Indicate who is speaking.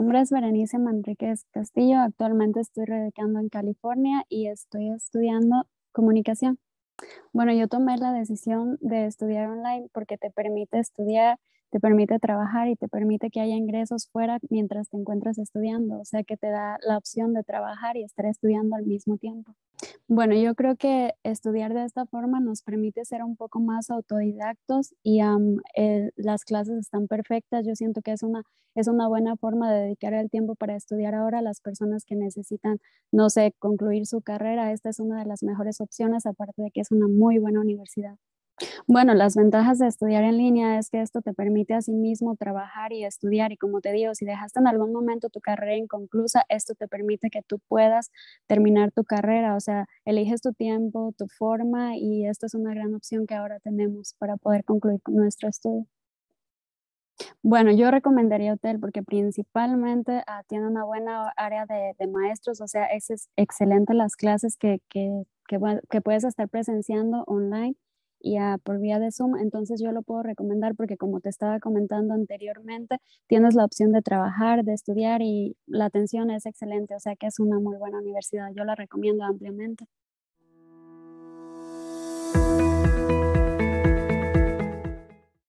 Speaker 1: nombre es Berenice Manríquez Castillo. Actualmente estoy radicando en California y estoy estudiando comunicación. Bueno, yo tomé la decisión de estudiar online porque te permite estudiar te permite trabajar y te permite que haya ingresos fuera mientras te encuentras estudiando, o sea que te da la opción de trabajar y estar estudiando al mismo tiempo. Bueno, yo creo que estudiar de esta forma nos permite ser un poco más autodidactos y eh, las clases están perfectas. Yo siento que es una, es una buena forma de dedicar el tiempo para estudiar ahora a las personas que necesitan, no sé, concluir su carrera. Esta es una de las mejores opciones, aparte de que es una muy buena universidad. Bueno, las ventajas de estudiar en línea es que esto te permite a sí mismo trabajar y estudiar y como te digo, si dejaste en algún momento tu carrera inconclusa, esto te permite que tú puedas terminar tu carrera, o sea, eliges tu tiempo, tu forma y esto es una gran opción que ahora tenemos para poder concluir nuestro estudio. Bueno, yo recomendaría Hotel porque principalmente tiene una buena área de, maestros, o sea, es, excelente las clases que, que puedes estar presenciando online y por vía de Zoom, entonces yo lo puedo recomendar porque como te estaba comentando anteriormente, tienes la opción de trabajar, de estudiar y la atención es excelente, o sea que es una muy buena universidad, yo la recomiendo ampliamente.